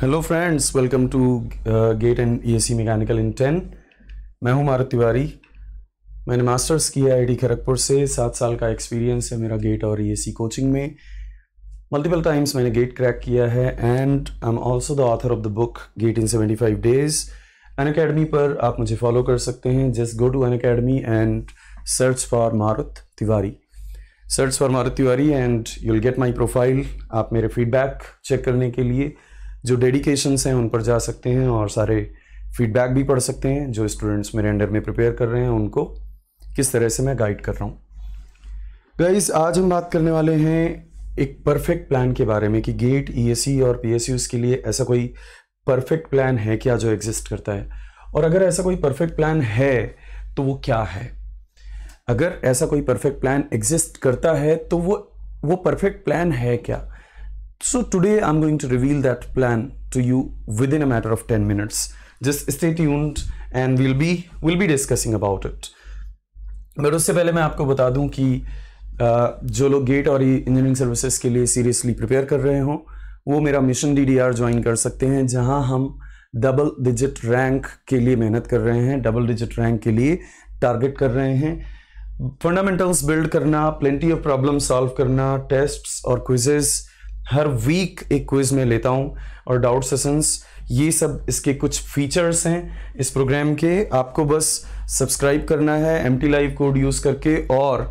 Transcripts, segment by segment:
Hello friends welcome to GATE and ESE mechanical in ten मैं हूं मारत तिवारी मैंने masters किया आईडी खड़गपुर से सात साल का एक्सपीरियंस है मेरा गेट और ईएससी e कोचिंग में मल्टीपल टाइम्स मैंने गेट क्रैक किया है and I am also the author of the book GATE in seventy five days Unacademy पर आप मुझे फॉलो कर सकते हैं just go to Unacademy and search for Marut Tiwari search for Marut Tiwari and you'll get my profile आप मेरे feedback check करने के लिए जो डेडिकेशन हैं उन पर जा सकते हैं और सारे फीडबैक भी पढ़ सकते हैं जो स्टूडेंट्स मेरे अंडर में प्रिपेयर कर रहे हैं उनको किस तरह से मैं गाइड कर रहा हूँ गाइज आज हम बात करने वाले हैं एक परफेक्ट प्लान के बारे में कि गेट ई e e और पी के लिए ऐसा कोई परफेक्ट प्लान है क्या जो एग्जिस्ट करता है और अगर ऐसा कोई परफेक्ट प्लान है तो वो क्या है अगर ऐसा कोई परफेक्ट प्लान एग्जिस्ट करता है तो वो वो परफेक्ट प्लान है क्या So today I'm going to reveal that plan to you within a matter of 10 minutes. Just stay tuned and we'll be we'll be discussing about it. But उससे पहले मैं आपको बता दूं कि जो लोग गेट और इंजीनियरिंग सर्विसेज के लिए सीरियसली प्रिपेयर कर रहे हों वो मेरा mission D D R join कर सकते हैं जहां हम डबल डिजिट रैंक के लिए मेहनत कर रहे हैं डबल डिजिट रैंक के लिए टारगेट कर रहे हैं फंडामेंटल्स बिल्ड करना प्लेंटी ऑफ प्रॉब्लम सॉल्व करना टेस्ट्स और क्विजेज़ हर वीक एक क्विज में लेता हूँ और डाउट सेशंस ये सब इसके कुछ फीचर्स हैं इस प्रोग्राम के आपको बस सब्सक्राइब करना है M T live code use करके और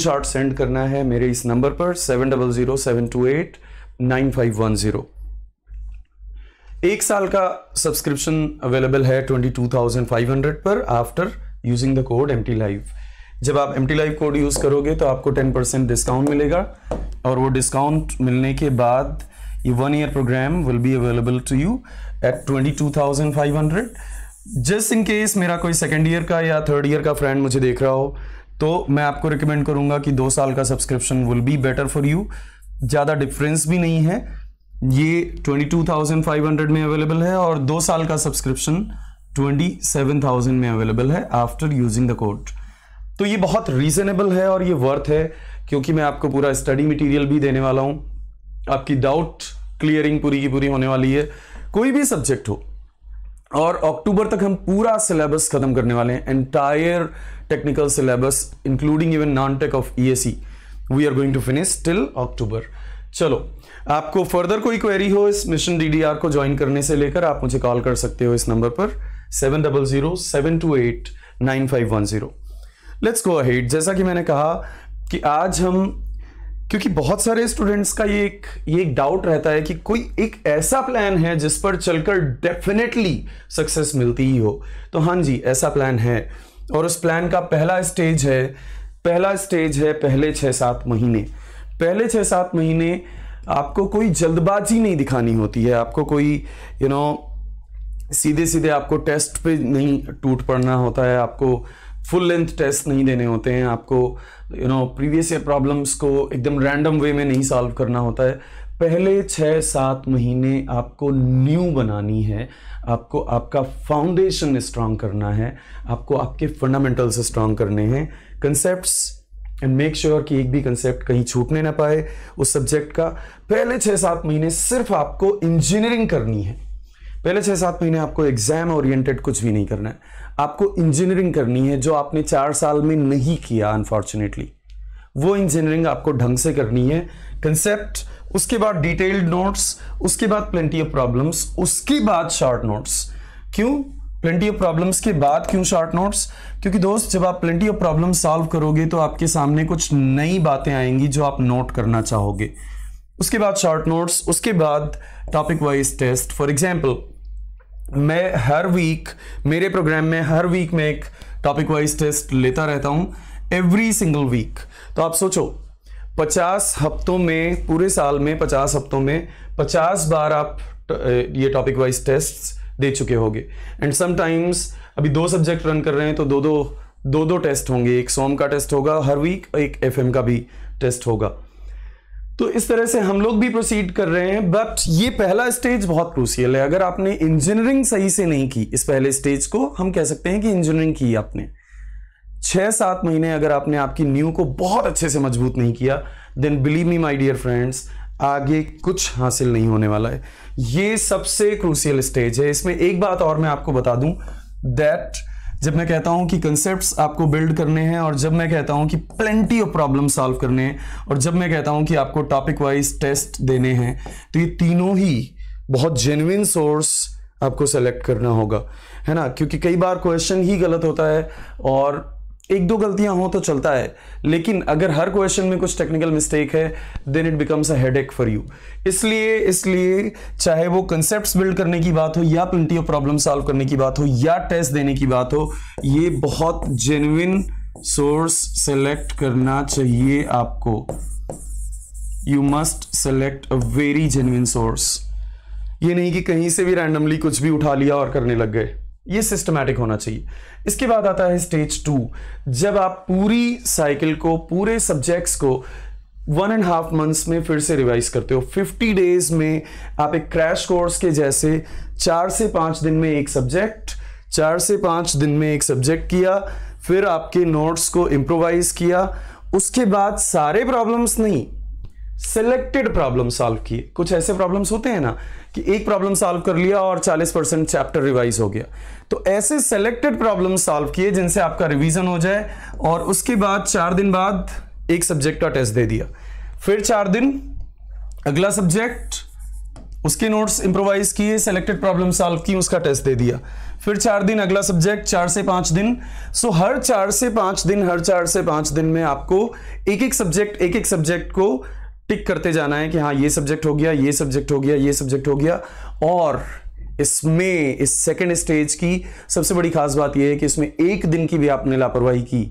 शॉट सेंड करना है मेरे इस नंबर पर seven double zero seven two eight nine five one zero एक साल का सब्सक्रिप्शन अवेलेबल है twenty two thousand five hundred पर after using the code M T live जब आप एम लाइव कोड यूज़ करोगे तो आपको टेन परसेंट डिस्काउंट मिलेगा और वो डिस्काउंट मिलने के बाद ये one year program will be available to you at twenty two thousand five hundred just in case मेरा कोई सेकेंड ईयर का या थर्ड ईयर का फ्रेंड मुझे देख रहा हो तो मैं आपको रिकमेंड करूँगा कि दो साल का subscription will be better for you ज़्यादा डिफरेंस भी नहीं है ये twenty two thousand five hundred में अवेलेबल है और दो साल का सब्सक्रिप्शन ट्वेंटी सेवन थाउजेंड में अवेलेबल है आफ्टर यूजिंग द कोड तो ये बहुत रीजनेबल है और ये वर्थ है क्योंकि मैं आपको पूरा स्टडी मटेरियल भी देने वाला हूं आपकी डाउट क्लियरिंग पूरी की पूरी होने वाली है कोई भी सब्जेक्ट हो और अक्टूबर तक हम पूरा सिलेबस खत्म करने वाले हैं entire technical syllabus including even non tech of ESE we are going to finish till October चलो आपको फर्दर कोई क्वेरी हो इस मिशन डी को ज्वाइन करने से लेकर आप मुझे कॉल कर सकते हो इस नंबर पर seven double zero seven two eight nine five one zero let's go ahead जैसा कि मैंने कहा कि आज हम क्योंकि बहुत सारे स्टूडेंट्स का ये एक ये एक डाउट रहता है कि कोई एक ऐसा प्लान है जिस पर चलकर डेफिनेटली सक्सेस मिलती ही हो तो हाँ जी ऐसा प्लान है और उस प्लान का पहला स्टेज है पहला स्टेज है पहले छः सात महीने पहले छः सात महीने आपको कोई जल्दबाजी नहीं दिखानी होती है आपको कोई यू you नो know, सीधे सीधे आपको टेस्ट पे नहीं टूट पड़ना होता है आपको फुल लेंथ टेस्ट नहीं देने होते हैं आपको you know previous year problems को एकदम रैंडम वे में नहीं सॉल्व करना होता है पहले छः सात महीने आपको न्यू बनानी है आपको आपका फाउंडेशन स्ट्रांग करना है आपको आपके फंडामेंटल्स स्ट्रांग करने हैं कंसेप्ट्स एंड मेक श्योर कि एक भी कंसेप्ट कहीं छूटने ना पाए उस सब्जेक्ट का पहले छः सात महीने सिर्फ आपको इंजीनियरिंग करनी है पहले छः सात महीने आपको एग्जाम ओरिएंटेड कुछ भी नहीं करना है आपको इंजीनियरिंग करनी है जो आपने चार साल में नहीं किया अनफॉर्चुनेटली वो इंजीनियरिंग आपको ढंग से करनी है कंसेप्ट उसके बाद डिटेल्ड नोट्स उसके बाद प्लेंटी ऑफ प्रॉब्लम्स उसके बाद शॉर्ट नोट्स क्यों प्लेंटी ऑफ प्रॉब्लम्स के बाद क्यों शॉर्ट नोट्स क्योंकि दोस्त जब आप प्लेंटी ऑफ प्रॉब्लम सॉल्व करोगे तो आपके सामने कुछ नई बातें आएंगी जो आप नोट करना चाहोगे उसके बाद शॉर्ट नोट्स उसके बाद topic wise test for example मैं हर वीक मेरे प्रोग्राम में हर वीक में एक टॉपिक वाइज टेस्ट लेता रहता हूँ एवरी सिंगल वीक तो आप सोचो पचास हफ्तों में पूरे साल में पचास हफ्तों में पचास बार आप ये टॉपिक वाइज टेस्ट दे चुके होंगे एंड समटाइम्स अभी दो सब्जेक्ट रन कर रहे हैं तो दो दो दो दो टेस्ट होंगे एक सोम का टेस्ट होगा हर वीक एक एफएम का भी टेस्ट होगा तो इस तरह से हम लोग भी प्रोसीड कर रहे हैं बट ये पहला स्टेज बहुत क्रूसियल है अगर आपने इंजीनियरिंग सही से नहीं की इस पहले स्टेज को हम कह सकते हैं कि इंजीनियरिंग की आपने छः सात महीने अगर आपने आपकी न्यू को बहुत अच्छे से मजबूत नहीं किया then believe me my dear friends आगे कुछ हासिल नहीं होने वाला है ये सबसे क्रूसियल स्टेज है इसमें एक बात और मैं आपको बता दूं दैट जब मैं कहता हूं कि कंसेप्ट आपको बिल्ड करने हैं और जब मैं कहता हूं कि प्लेंटी ऑफ प्रॉब्लम सॉल्व करने हैं और जब मैं कहता हूं कि आपको टॉपिक वाइज टेस्ट देने हैं तो ये तीनों ही बहुत जेन्यन सोर्स आपको सेलेक्ट करना होगा है ना क्योंकि कई बार क्वेश्चन ही गलत होता है और एक दो गलतियां हो तो चलता है लेकिन अगर हर क्वेश्चन में कुछ टेक्निकल मिस्टेक है then it becomes a head for you इसलिए इसलिए चाहे वो कंसेप्ट बिल्ड करने की बात हो या प्लिटी ऑफ प्रॉब्लम सॉल्व करने की बात हो या टेस्ट देने की बात हो ये बहुत जेन्युन सोर्स सेलेक्ट करना चाहिए आपको you must select a very genuine source ये नहीं कि कहीं से भी रैंडमली कुछ भी उठा लिया और करने लग गए ये सिस्टमैटिक होना चाहिए इसके बाद आता है स्टेज टू जब आप पूरी साइकिल को पूरे सब्जेक्ट्स को वन एंड हाफ मंथ्स में फिर से रिवाइज करते हो फिफ्टी डेज में आप एक क्रैश कोर्स के जैसे चार से पाँच दिन में एक सब्जेक्ट चार से पाँच दिन में एक सब्जेक्ट किया फिर आपके नोट्स को इम्प्रोवाइज किया उसके बाद सारे प्रॉब्लम्स नहीं सिलेक्टेड प्रॉब्लम सॉल्व किए कुछ ऐसे प्रॉब्लम्स होते हैं ना कि एक प्रॉब्लम सॉल्व कर लिया और 40 परसेंट चैप्टर रिवाइज हो गया तो ऐसे सेलेक्टेड प्रॉब्लम सॉल्व किए जिनसे आपका रिवीजन हो जाए और उसके बाद चार दिन बाद एक सब्जेक्ट का टेस्ट दे दिया फिर चार दिन अगला सब्जेक्ट उसके नोट्स इंप्रोवाइज किए सेलेक्टेड प्रॉब्लम सॉल्व की उसका टेस्ट दे दिया फिर चार दिन अगला सब्जेक्ट चार से पांच दिन सो हर चार से पांच दिन हर चार से पांच दिन में आपको एक एक सब्जेक्ट एक एक सब्जेक्ट को टिक करते जाना है कि हाँ ये सब्जेक्ट हो गया ये सब्जेक्ट हो गया ये सब्जेक्ट हो गया और इसमें इस सेकेंड स्टेज की सबसे बड़ी खास बात यह है कि इसमें एक दिन की भी आपने लापरवाही की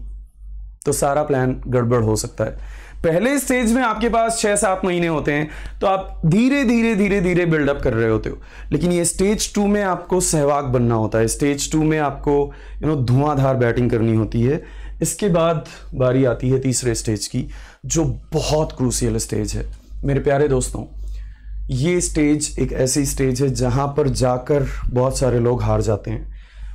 तो सारा प्लान गड़बड़ हो सकता है पहले स्टेज में आपके पास छह सात महीने होते हैं तो आप धीरे धीरे धीरे धीरे बिल्डअप कर रहे होते हो लेकिन ये स्टेज टू में आपको सहवाग बनना होता है स्टेज टू में आपको यू नो धुआंधार बैटिंग करनी होती है इसके बाद बारी आती है तीसरे स्टेज की जो बहुत क्रूसियल स्टेज है मेरे प्यारे दोस्तों ये स्टेज एक ऐसी स्टेज है जहाँ पर जाकर बहुत सारे लोग हार जाते हैं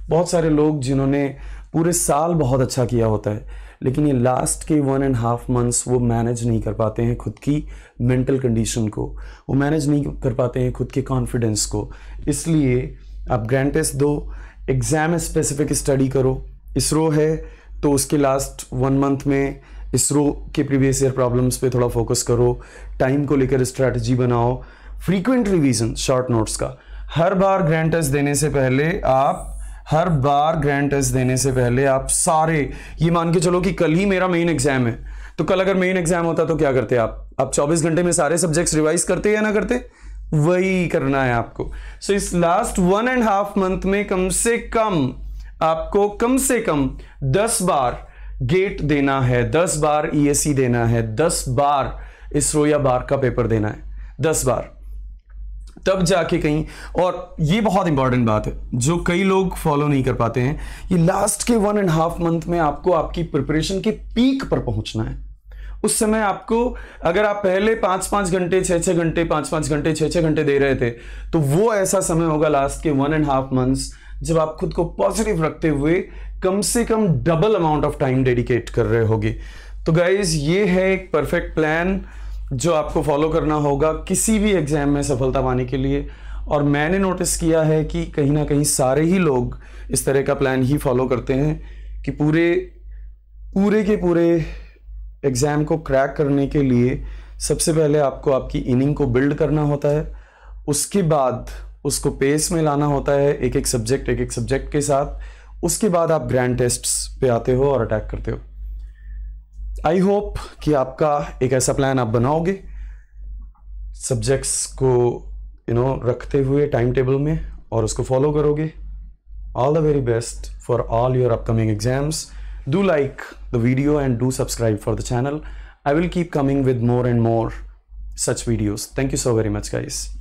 बहुत सारे लोग जिन्होंने पूरे साल बहुत अच्छा किया होता है लेकिन ये लास्ट के वन एंड हाफ मंथ्स वो मैनेज नहीं कर पाते हैं खुद की मेंटल कंडीशन को वो मैनेज नहीं कर पाते हैं खुद के कॉन्फिडेंस को इसलिए आप ग्रैंड टेस्ट दो एग्ज़ाम स्पेसिफिक स्टडी करो इसरो है तो उसके लास्ट वन मंथ में इसरो के प्रीवियस ईयर प्रॉब्लम्स पे थोड़ा फोकस करो टाइम को लेकर स्ट्रैटेजी बनाओ फ्रीक्वेंट रिवीजन शॉर्ट नोट्स का हर बार ग्रैंड टेस्ट देने से पहले आप हर बार ग्रैंड टेस्ट देने से पहले आप सारे ये मान के चलो कि कल ही मेरा मेन एग्जाम है तो कल अगर मेन एग्जाम होता तो क्या करते आप आप 24 घंटे में सारे सब्जेक्ट्स रिवाइज करते या ना करते वही करना है आपको सो so, इस last one and half month में कम से कम आपको कम से कम दस बार गेट देना है दस बार ईएससी e देना है दस बार इसरो या बार का पेपर देना है दस बार तब जाके कहीं और ये बहुत इंपॉर्टेंट बात है जो कई लोग फॉलो नहीं कर पाते हैं ये लास्ट के वन एंड हाफ मंथ में आपको आपकी प्रिपरेशन के पीक पर पहुंचना है उस समय आपको अगर आप पहले पांच पांच घंटे छह छह घंटे पांच पांच घंटे छह छह घंटे दे रहे थे तो वो ऐसा समय होगा लास्ट के वन एंड हाफ मंथ्स जब आप खुद को पॉजिटिव रखते हुए कम से कम double amount of time dedicate कर रहे होगे तो गाइज ये है एक परफेक्ट प्लान जो आपको फॉलो करना होगा किसी भी एग्ज़ाम में सफलता पाने के लिए और मैंने नोटिस किया है कि कहीं ना कहीं सारे ही लोग इस तरह का प्लान ही फॉलो करते हैं कि पूरे पूरे के पूरे एग्ज़ाम को क्रैक करने के लिए सबसे पहले आपको आपकी इनिंग को बिल्ड करना होता है उसके बाद उसको पेस में लाना होता है एक एक सब्जेक्ट एक एक सब्जेक्ट के साथ उसके बाद आप ग्रैंड टेस्ट्स पे आते हो और अटैक करते हो आई होप कि आपका एक ऐसा प्लान आप बनाओगे सब्जेक्ट्स को यू you नो know, रखते हुए टाइम टेबल में और उसको फॉलो करोगे all the very best for all your upcoming exams do like the video and do subscribe for the channel I will keep coming with more and more such videos thank you so very much guys